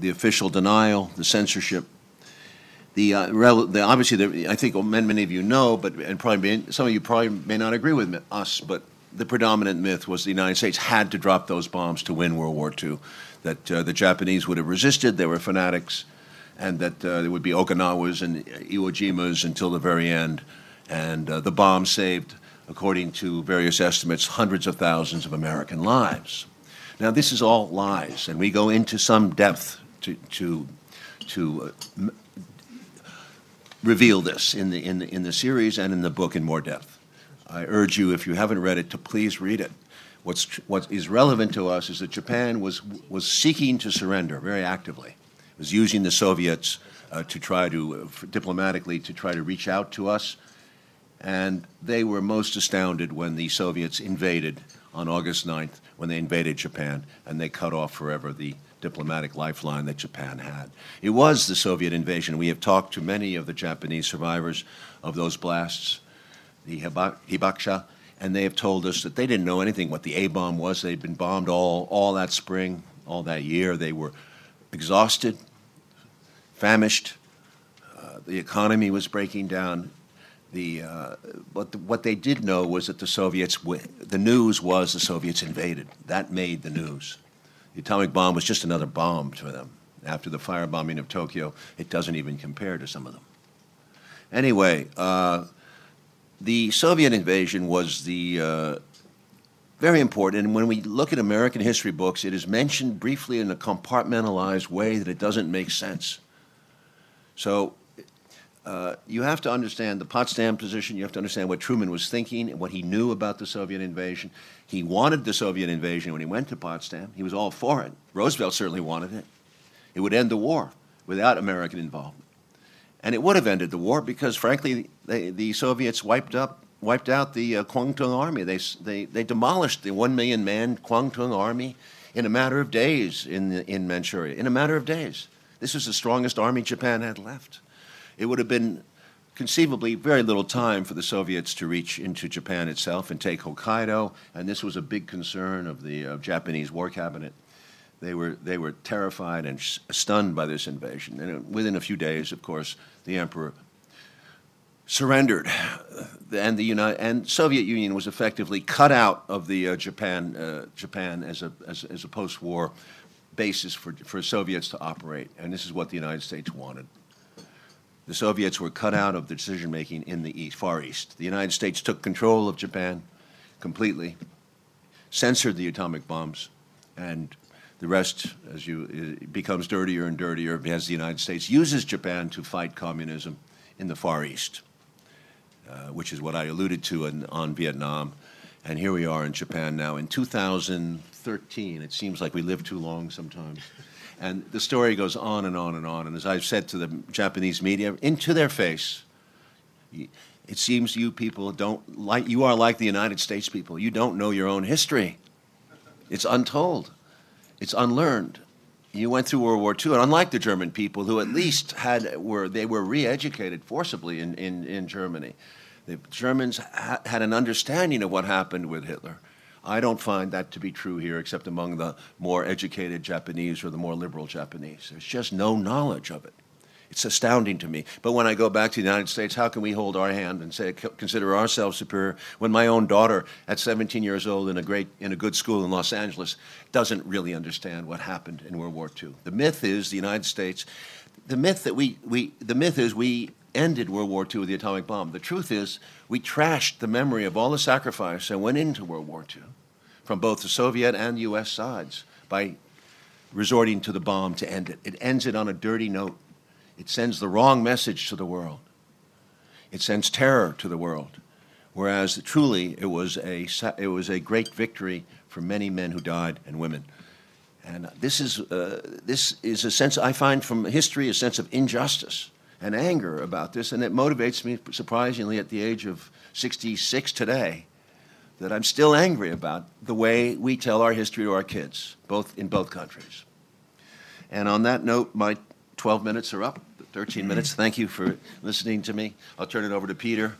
the official denial, the censorship. The, uh, the obviously, the, I think many of you know, but and probably some of you probably may not agree with me, us, but the predominant myth was the United States had to drop those bombs to win World War II. That uh, the Japanese would have resisted; they were fanatics, and that uh, there would be Okinawas and Iwo Jimas until the very end. And uh, the bomb saved, according to various estimates, hundreds of thousands of American lives. Now, this is all lies, and we go into some depth to to to uh, reveal this in the in the in the series and in the book in more depth. I urge you, if you haven't read it, to please read it. What's what is relevant to us is that Japan was was seeking to surrender very actively. It was using the Soviets uh, to try to uh, diplomatically to try to reach out to us, and they were most astounded when the Soviets invaded on August 9th when they invaded Japan and they cut off forever the diplomatic lifeline that Japan had. It was the Soviet invasion. We have talked to many of the Japanese survivors of those blasts, the hibakusha, and they have told us that they didn't know anything what the A bomb was. They'd been bombed all, all that spring, all that year. They were exhausted, famished. Uh, the economy was breaking down. The, uh, but the, what they did know was that the Soviets, w- the news was the Soviets invaded. That made the news. The atomic bomb was just another bomb to them. After the firebombing of Tokyo, it doesn't even compare to some of them. Anyway, uh, the Soviet invasion was the uh, very important. And when we look at American history books, it is mentioned briefly in a compartmentalized way that it doesn't make sense. So uh, you have to understand the Potsdam position. You have to understand what Truman was thinking and what he knew about the Soviet invasion. He wanted the Soviet invasion when he went to Potsdam. He was all for it. Roosevelt certainly wanted it. It would end the war without American involvement. And it would have ended the war because, frankly, they, the Soviets wiped up, wiped out the uh, Kwangtung army. They, they, they demolished the one million man Kwangtung army in a matter of days in, in Manchuria, in a matter of days. This was the strongest army Japan had left it would have been conceivably very little time for the Soviets to reach into Japan itself and take Hokkaido, and this was a big concern of the Japanese war cabinet. They were, they were terrified and stunned by this invasion. And uh, within a few days, of course, the emperor surrendered, uh, and the United, and Soviet Union was effectively cut out of the uh, Japan uh, Japan as a as, as a post-war basis for for Soviets to operate, and this is what the United States wanted the Soviets were cut out of the decision making in the East, Far East. The United States took control of Japan completely, censored the atomic bombs, and the rest, as you, becomes dirtier and dirtier as the United States uses Japan to fight communism in the Far East, uh, which is what I alluded to in, on Vietnam. And here we are in Japan now in 2013. It seems like we live too long sometimes. And the story goes on and on and on. And as I've said to the Japanese media, into their face, it seems you people don't like, you are like the United States people. You don't know your own history. It's untold, it's unlearned. You went through World War II, and unlike the German people, who at least had, were, they were re educated forcibly in, in, in Germany, the Germans ha- had an understanding of what happened with Hitler I don't find that to be true here, except among the more educated Japanese or the more liberal Japanese. There's just no knowledge of it. It's astounding to me. But when I go back to the United States, how can we hold our hand and say consider ourselves superior when my own daughter, at 17 years old, in a great in a good school in Los Angeles, doesn't really understand what happened in World War II? The myth is the United States. The myth that we, we the myth is we ended World War II with the atomic bomb. The truth is, we trashed the memory of all the sacrifice that went into World War II from both the Soviet and US sides by resorting to the bomb to end it. It ends it on a dirty note. It sends the wrong message to the world. It sends terror to the world. Whereas truly, it was a, it was a great victory for many men who died and women. And this is, uh, this is a sense I find from history a sense of injustice and anger about this, and it motivates me, surprisingly, at the age of 66 today, that I'm still angry about the way we tell our history to our kids, both in both countries. And on that note, my 12 minutes are up, 13 minutes. Thank you for listening to me. I'll turn it over to Peter.